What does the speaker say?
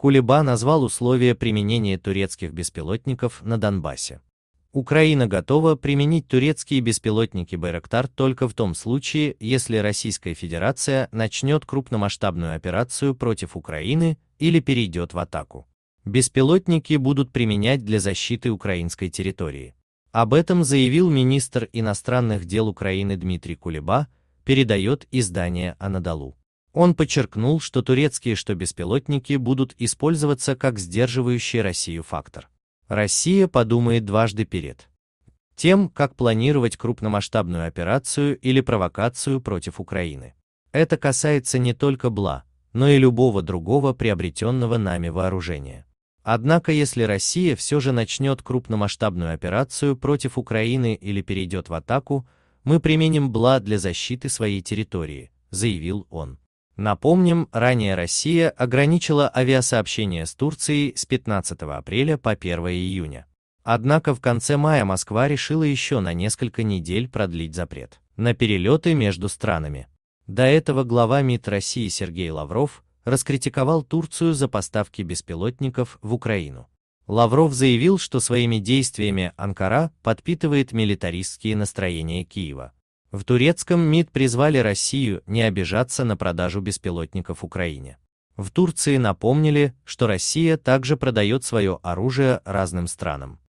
Кулеба назвал условия применения турецких беспилотников на Донбассе. Украина готова применить турецкие беспилотники Байрактар только в том случае, если Российская Федерация начнет крупномасштабную операцию против Украины или перейдет в атаку. Беспилотники будут применять для защиты украинской территории. Об этом заявил министр иностранных дел Украины Дмитрий Кулеба, передает издание Анадолу. Он подчеркнул, что турецкие что беспилотники будут использоваться как сдерживающий Россию фактор. Россия подумает дважды перед тем, как планировать крупномасштабную операцию или провокацию против Украины. Это касается не только БЛА, но и любого другого приобретенного нами вооружения. Однако если Россия все же начнет крупномасштабную операцию против Украины или перейдет в атаку, мы применим БЛА для защиты своей территории, заявил он. Напомним, ранее Россия ограничила авиасообщение с Турцией с 15 апреля по 1 июня. Однако в конце мая Москва решила еще на несколько недель продлить запрет на перелеты между странами. До этого глава МИД России Сергей Лавров раскритиковал Турцию за поставки беспилотников в Украину. Лавров заявил, что своими действиями Анкара подпитывает милитаристские настроения Киева. В турецком МИД призвали Россию не обижаться на продажу беспилотников Украине. В Турции напомнили, что Россия также продает свое оружие разным странам.